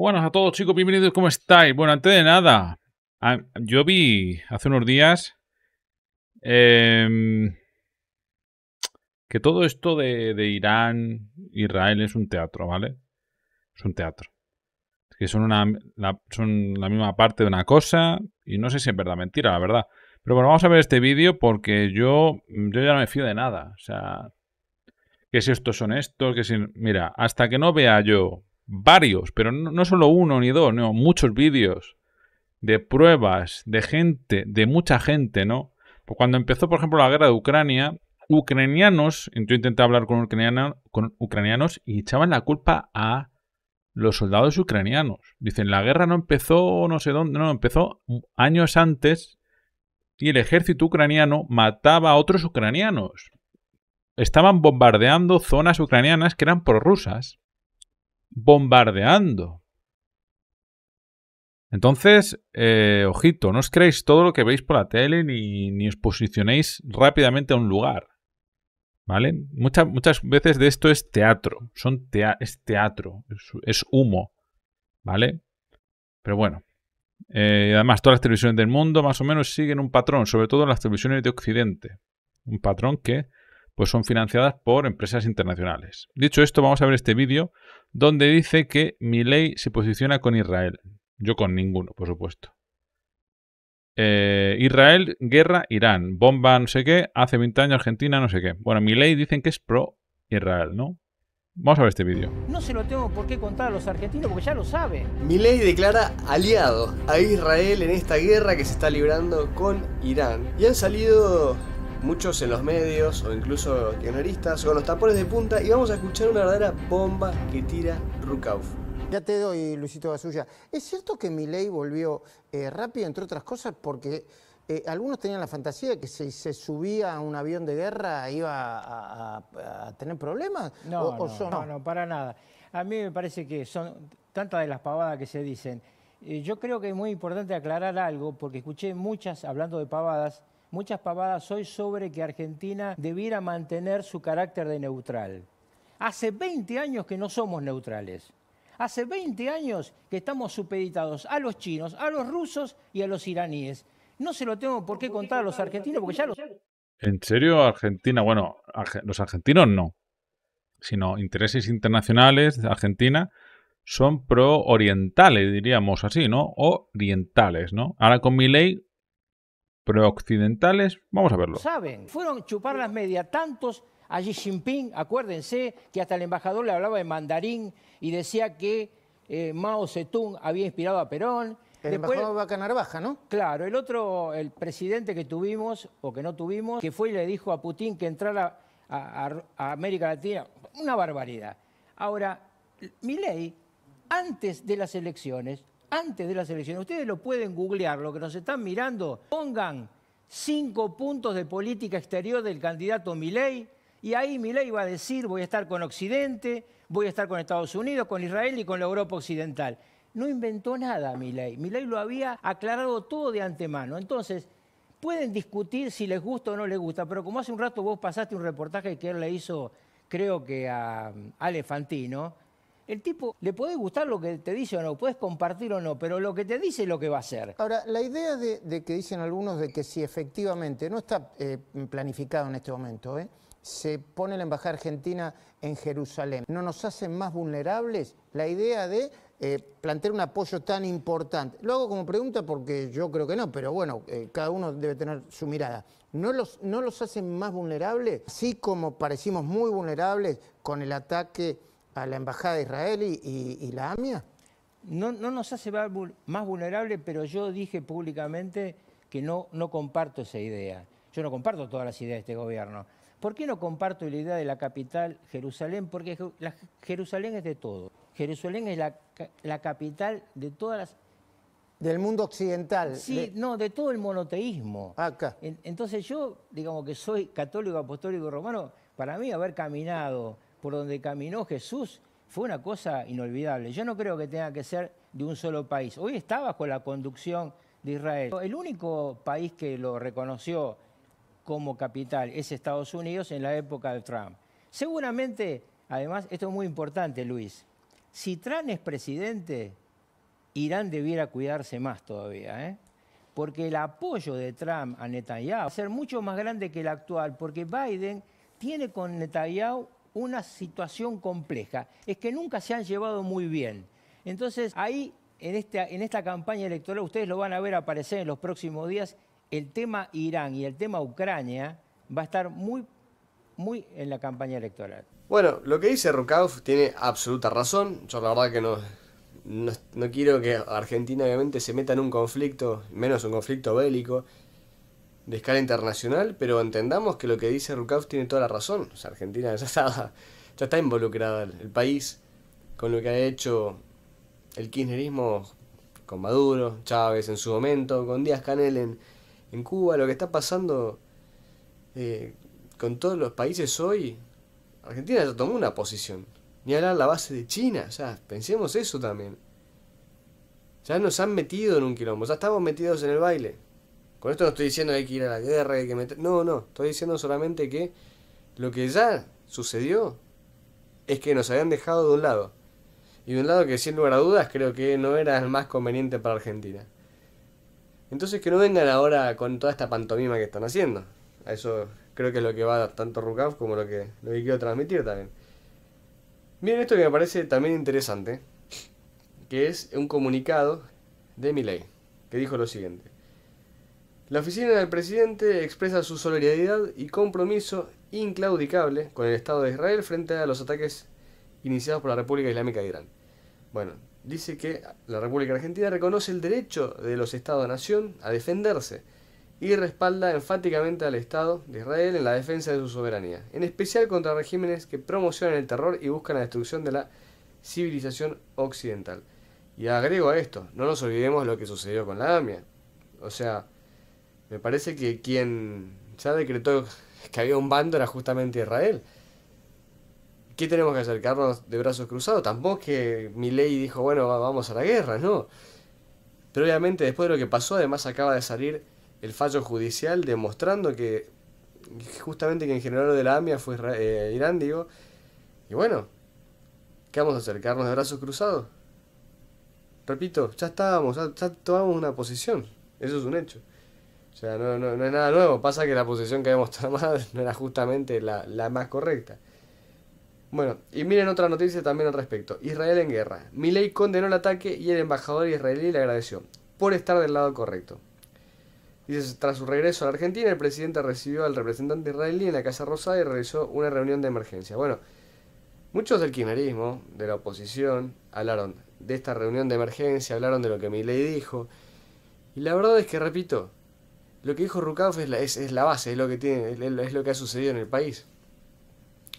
Buenas a todos chicos, bienvenidos, ¿cómo estáis? Bueno, antes de nada, yo vi hace unos días em, que todo esto de, Irán, Israel es un teatro, ¿vale? Es un teatro. que son, una, la, son la misma parte de una cosa y no sé si es verdad, mentira, la verdad. Pero bueno, vamos a ver este vídeo porque yo, yo ya no me fío de nada. O sea, que si estos son estos, que si... Mira, hasta que no vea yo varios, pero no, solo uno ni dos, muchos vídeos de pruebas, de gente, de mucha gente, ¿no? Pues cuando empezó, por ejemplo, la guerra de Ucrania, ucranianos, yo intenté hablar con, con ucranianos y echaban la culpa a los soldados ucranianos. Dicen, la guerra no empezó no sé dónde, no, empezó años antes y el ejército ucraniano mataba a otros ucranianos. Estaban bombardeando zonas ucranianas que eran prorrusas bombardeando. Entonces, eh, ojito, no os creéis todo lo que veis por la tele ni, ni os posicionéis rápidamente a un lugar. ¿Vale? Muchas, muchas veces de esto es teatro. Son es teatro. Es, humo. ¿Vale? Pero bueno. Eh, además, todas las televisiones del mundo más o menos siguen un patrón, sobre todo las televisiones de Occidente. Un patrón que pues son financiadas por empresas internacionales. Dicho esto, vamos a ver este vídeo donde dice que Milei se posiciona con Israel. Yo con ninguno, por supuesto. Eh, Israel, guerra, Irán, bomba, no sé qué, hace 20 años Argentina, no sé qué. Bueno, Milei dicen que es pro Israel, ¿no? Vamos a ver este vídeo. No se lo tengo por qué contar a los argentinos porque ya lo saben. Milei declara aliado a Israel en esta guerra que se está librando con Irán. Y han salido muchos en los medios o incluso guioneristas, con los tapones de punta y vamos a escuchar una verdadera bomba que tira Rukauf. Ya te doy, Luisito Basulla. ¿Es cierto que ley volvió eh, rápido, entre otras cosas, porque eh, algunos tenían la fantasía de que si se subía a un avión de guerra iba a, tener problemas? No, no, no, para nada. A mí me parece que son tantas de las pavadas que se dicen. Eh, yo creo que es muy importante aclarar algo, porque escuché muchas hablando de pavadas muchas pavadas hoy sobre que Argentina debiera mantener su carácter de neutral. Hace 20 años que no somos neutrales. Hace 20 años que estamos supeditados a los chinos, a los rusos y a los iraníes. No se lo tengo por qué contar a los argentinos porque ya lo... ¿En serio Argentina? Bueno, los argentinos no, sino intereses internacionales de Argentina son pro-orientales, diríamos así, ¿no? Orientales, ¿no? Ahora con mi ley pero occidentales, vamos a verlo. Saben, fueron chupar las medias tantos a Xi Jinping, acuérdense que hasta el embajador le hablaba de mandarín y decía que eh, Mao Zedong había inspirado a Perón. El embajador Vaca Narvaja, ¿no? Claro, el otro, el presidente que tuvimos o que no tuvimos, que fue y le dijo a Putin que entrara a, América Latina, una barbaridad. Ahora, mi ley antes de las elecciones, antes de las elecciones. Ustedes lo pueden googlear, lo que nos están mirando, pongan cinco puntos de política exterior del candidato Milei, y ahí Milei va a decir, voy a estar con Occidente, voy a estar con Estados Unidos, con Israel y con la Europa Occidental. No inventó nada Milei, Milei lo había aclarado todo de antemano. Entonces, pueden discutir si les gusta o no les gusta, pero como hace un rato vos pasaste un reportaje que él le hizo, creo que a Alefantino, el tipo, le puede gustar lo que te dice o no, puedes compartir o no, pero lo que te dice es lo que va a hacer. Ahora, la idea de, que dicen algunos de que si efectivamente, no está eh, planificado en este momento, eh, se pone la embajada argentina en Jerusalén, ¿no nos hacen más vulnerables? La idea de eh, plantear un apoyo tan importante. Lo hago como pregunta porque yo creo que no, pero bueno, cada uno debe tener su mirada. ¿No los, ¿No los hacen más vulnerables? Así como parecimos muy vulnerables con el ataque a la Embajada de Israel y, la AMIA? No, no, nos hace más vulnerable, pero yo dije públicamente que no, no comparto esa idea. Yo no comparto todas las ideas de este gobierno. ¿Por qué no comparto la idea de la capital Jerusalén? Porque Jerusalén es de todo. Jerusalén es la, capital de todas las... Del mundo occidental. Sí, no, de todo el monoteísmo. Ah, acá. entonces yo, digamos que soy católico, apostólico, romano, para mí haber caminado por donde caminó Jesús fue una cosa inolvidable. Yo no creo que tenga que ser de un solo país. Hoy está bajo la conducción de Israel. El único país que lo reconoció como capital es Estados Unidos en la época de Trump. Seguramente, además, esto es muy importante, Luis, si Trump es presidente, Irán debiera cuidarse más todavía, ¿eh? porque el apoyo de Trump a Netanyahu va a ser mucho más grande que el actual, porque Biden tiene con Netanyahu una situación compleja, es que nunca se han llevado muy bien. Entonces, ahí, en esta, en esta campaña electoral, ustedes lo van a ver aparecer en los próximos días, el tema Irán y el tema Ucrania va a estar muy, muy en la campaña electoral. Bueno, lo que dice Rukav tiene absoluta razón. Yo la verdad que no, no, no quiero que Argentina obviamente se meta en un conflicto, menos un conflicto bélico, de escala internacional, pero entendamos que lo que dice Rukaus tiene toda la razón. O sea, Argentina ya está, está involucrada el país con lo que ha hecho el kirchnerismo con Maduro, Chávez en su momento, con Díaz Canel en, Cuba, lo que está pasando eh, con todos los países hoy. Argentina ya tomó una posición. Ni hablar la base de China, o sea, pensemos eso también. Ya nos han metido en un quilombo, ya estamos metidos en el baile. Con esto no estoy diciendo que hay que ir a la guerra, hay que meter... No, no, estoy diciendo solamente que lo que ya sucedió es que nos habían dejado de un lado. Y de un lado que sin lugar a dudas creo que no era el más conveniente para Argentina. Entonces que no vengan ahora con toda esta pantomima que están haciendo. A eso creo que es lo que va tanto Rukav como lo que, quiero transmitir también. Miren esto que me parece también interesante, que es un comunicado de Miley, que dijo lo siguiente. La oficina del presidente expresa su solidaridad y compromiso inclaudicable con el Estado de Israel frente a los ataques iniciados por la República Islámica de Irán. Bueno, dice que la República Argentina reconoce el derecho de los Estados-nación a defenderse y respalda enfáticamente al Estado de Israel en la defensa de su soberanía, en especial contra regímenes que promocionan el terror y buscan la destrucción de la civilización occidental. Y agrego a esto, no nos olvidemos lo que sucedió con la AMIA. O sea, me parece que quien ya decretó que había un bando era justamente Israel. ¿Qué tenemos que acercarnos de brazos cruzados? Tampoco que mi ley dijo, bueno, vamos a la guerra, no. Pero obviamente después de lo que pasó, además acaba de salir el fallo judicial demostrando que justamente quien generó general de la AMIA fue eh, Irán, digo. Y bueno, ¿qué vamos a acercarnos de brazos cruzados? Repito, ya estábamos, ya, ya tomamos una posición. Eso es un hecho. O sea, no, es nada nuevo. Pasa que la posición que habíamos tomado no era justamente la, más correcta. Bueno, y miren otra noticia también al respecto. Israel en guerra. Milei condenó el ataque y el embajador israelí le agradeció por estar del lado correcto. Dice, tras su regreso a la Argentina, el presidente recibió al representante israelí en la Casa Rosada y realizó una reunión de emergencia. Bueno, muchos del kirchnerismo, de la oposición, hablaron de esta reunión de emergencia, hablaron de lo que Milei dijo. Y la verdad es que, repito, lo que dijo Rukav es la, es, la base, es lo, que tiene, es, lo que ha sucedido en el país.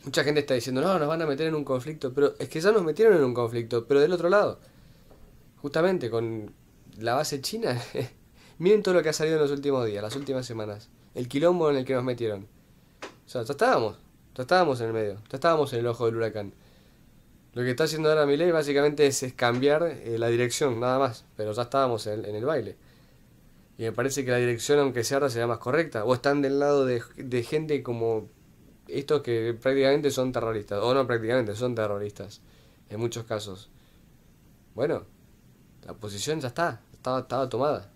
Mucha gente está diciendo, no, nos van a meter en un conflicto, pero es que ya nos metieron en un conflicto, pero del otro lado. Justamente con la base china. Miren todo lo que ha salido en los últimos días, las últimas semanas. El quilombo en el que nos metieron. O sea, ya estábamos. Ya estábamos en el medio. Ya estábamos en el ojo del huracán. Lo que está haciendo ahora Milei básicamente es, cambiar eh, la dirección, nada más. Pero ya estábamos en el baile. Y me parece que la dirección, aunque sea ahora, sería más correcta. O están del lado de, gente como estos que prácticamente son terroristas. O no prácticamente, son terroristas. En muchos casos. Bueno, la posición ya está. Estaba, tomada.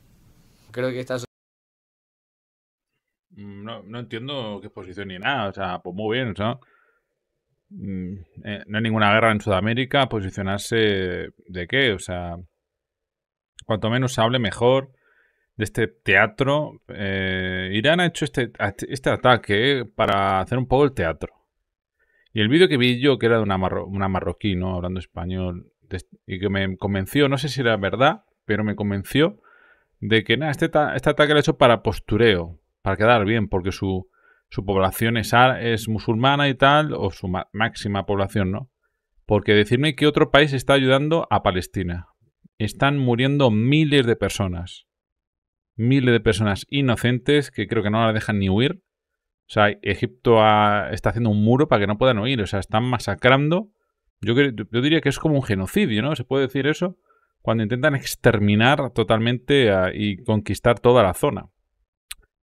Creo que esta... Mm, no, no entiendo qué posición ni nada. O sea, pues muy bien. O mm, eh, no hay ninguna guerra en Sudamérica. Posicionarse de qué. O sea, cuanto menos se hable, mejor de este teatro. Eh, Irán ha hecho este, este, ataque para hacer un poco el teatro. Y el vídeo que vi yo, que era de una, marroquí, Hablando español, y que me convenció, no sé si era verdad, pero me convenció de que nada, este, este ataque lo ha hecho para postureo, para quedar bien, porque su, su población es, es musulmana y tal, o su máxima población, ¿no? Porque decirme que otro país está ayudando a Palestina. Están muriendo miles de personas miles de personas inocentes que creo que no la dejan ni huir. O sea, Egipto está haciendo un muro para que no puedan huir. O sea, están masacrando. Yo, yo diría que es como un genocidio, ¿no? ¿Se puede decir eso? Cuando intentan exterminar totalmente y conquistar toda la zona.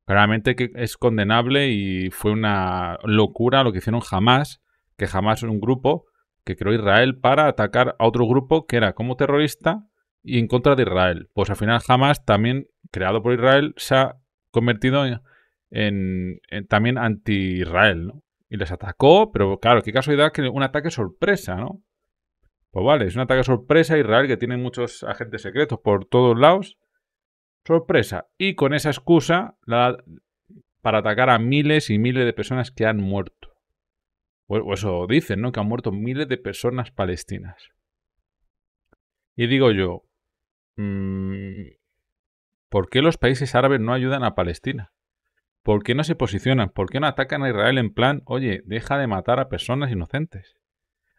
Claramente que es condenable y fue una locura lo que hicieron jamás, que jamás un grupo, que creó Israel, para atacar a otro grupo que era como terrorista y en contra de Israel. Pues al final Hamas, también creado por Israel, se ha convertido en, en, también anti-Israel, ¿no? Y les atacó, pero claro, qué casualidad que un ataque sorpresa, ¿no? Pues vale, es un ataque sorpresa Israel que tiene muchos agentes secretos por todos lados. Sorpresa. Y con esa excusa la, para atacar a miles y miles de personas que han muerto. o eso dicen, ¿no? Que han muerto miles de personas palestinas. Y digo yo, Mm, ¿por qué los países árabes no ayudan a Palestina? ¿Por qué no se posicionan? ¿Por qué no atacan a Israel en plan, oye, deja de matar a personas inocentes?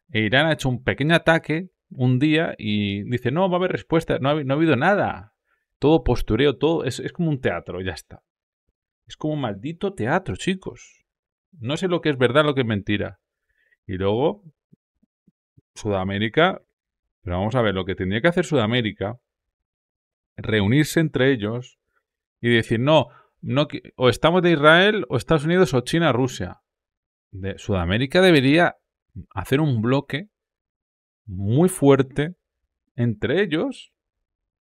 E Irán ha hecho un pequeño ataque un día y dice, no, va a haber respuesta, no ha, habido nada. Todo postureo, todo, es, es como un teatro, ya está. Es como un maldito teatro, chicos. No sé lo que es verdad, lo que es mentira. Y luego, Sudamérica, pero vamos a ver, lo que tendría que hacer Sudamérica reunirse entre ellos y decir, no, no o estamos de Israel o Estados Unidos o China, Rusia. De Sudamérica debería hacer un bloque muy fuerte entre ellos,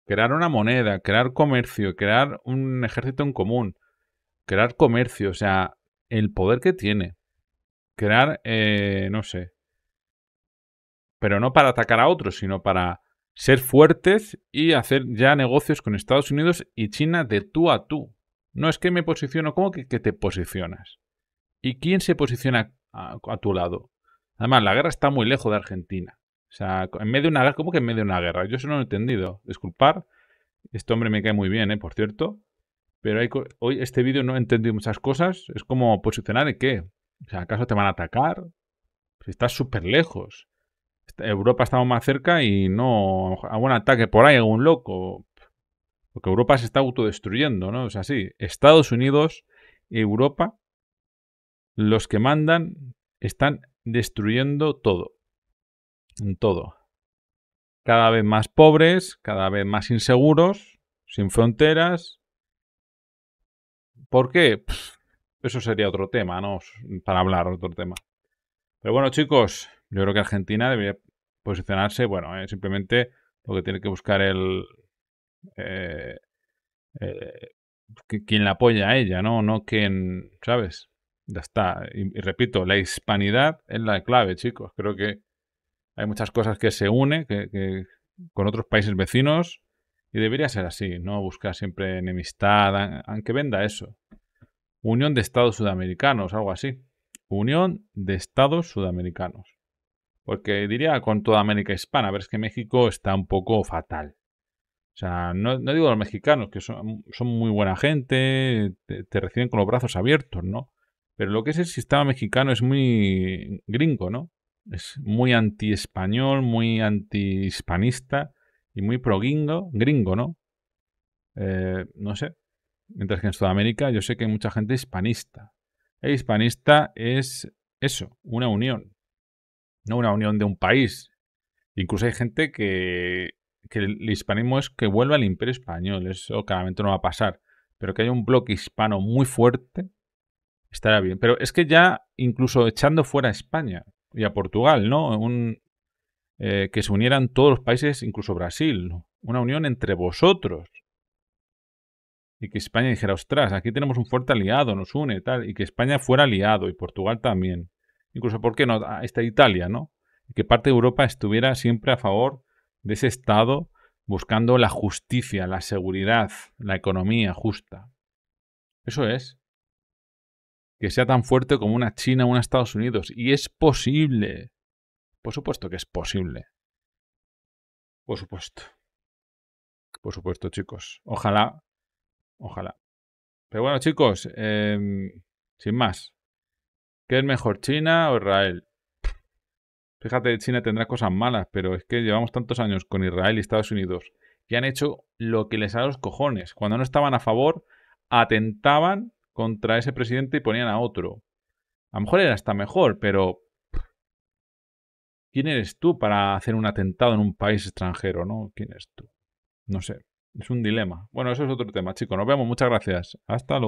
crear una moneda, crear comercio, crear un ejército en común, crear comercio, o sea, el poder que tiene, crear, eh, no sé, pero no para atacar a otros, sino para ser fuertes y hacer ya negocios con Estados Unidos y China de tú a tú. No es que me posiciono, ¿cómo que, te posicionas? ¿Y quién se posiciona a, tu lado? Además, la guerra está muy lejos de Argentina. O sea, en medio de una guerra, ¿cómo que en medio de una guerra? Yo eso no lo he entendido. Disculpar, este hombre me cae muy bien, ¿eh? por cierto. Pero hoy este vídeo no he entendido muchas cosas. Es como posicionar de qué. O sea, ¿acaso te van a atacar? Si estás súper lejos. Europa está más cerca y no. un ataque por ahí, algún loco. Porque Europa se está autodestruyendo, ¿no? O sea, sí, Estados Unidos Europa, los que mandan, están destruyendo todo. Todo. Cada vez más pobres, cada vez más inseguros, sin fronteras. ¿Por qué? eso sería otro tema, ¿no? Para hablar, otro tema. Pero bueno, chicos, yo creo que Argentina debería posicionarse, bueno, eh, simplemente lo que tiene que buscar el... Eh, eh, quien la apoya a ella, ¿no? No quien, ¿sabes? Ya está. Y, repito, la hispanidad es la clave, chicos. Creo que hay muchas cosas que se unen con otros países vecinos y debería ser así, ¿no? Buscar siempre enemistad, aunque venda eso. Unión de Estados Sudamericanos, algo así. Unión de Estados Sudamericanos porque diría con toda América hispana, pero es que México está un poco fatal. O sea, no, digo los mexicanos, que son, muy buena gente, te, reciben con los brazos abiertos, ¿no? Pero lo que es el sistema mexicano es muy gringo, ¿no? Es muy anti-español, muy anti-hispanista y muy pro-gringo, gringo, ¿no? Eh, no sé. Mientras que en Sudamérica yo sé que hay mucha gente hispanista. El hispanista es eso, una unión no una unión de un país. Incluso hay gente que, que el hispanismo es que vuelva al imperio español, eso claramente no va a pasar, pero que haya un bloque hispano muy fuerte, estará bien. Pero es que ya incluso echando fuera a España y a Portugal, ¿no? Un, eh, que se unieran todos los países, incluso Brasil, una unión entre vosotros. Y que España dijera, ostras, aquí tenemos un fuerte aliado, nos une, tal, y que España fuera aliado y Portugal también incluso, ¿por qué no?, ah, Esta Italia, ¿no? Que parte de Europa estuviera siempre a favor de ese Estado buscando la justicia, la seguridad, la economía justa. Eso es. Que sea tan fuerte como una China o una Estados Unidos. Y es posible. Por supuesto que es posible. Por supuesto. Por supuesto, chicos. Ojalá. Ojalá. Pero bueno, chicos, em, sin más. ¿Qué es mejor, China o Israel? Fíjate, China tendrá cosas malas, pero es que llevamos tantos años con Israel y Estados Unidos que han hecho lo que les da los cojones. Cuando no estaban a favor, atentaban contra ese presidente y ponían a otro. A lo mejor era hasta mejor, pero ¿quién eres tú para hacer un atentado en un país extranjero, no? ¿Quién eres tú? No sé, es un dilema. Bueno, eso es otro tema, chicos. Nos vemos, muchas gracias. Hasta luego.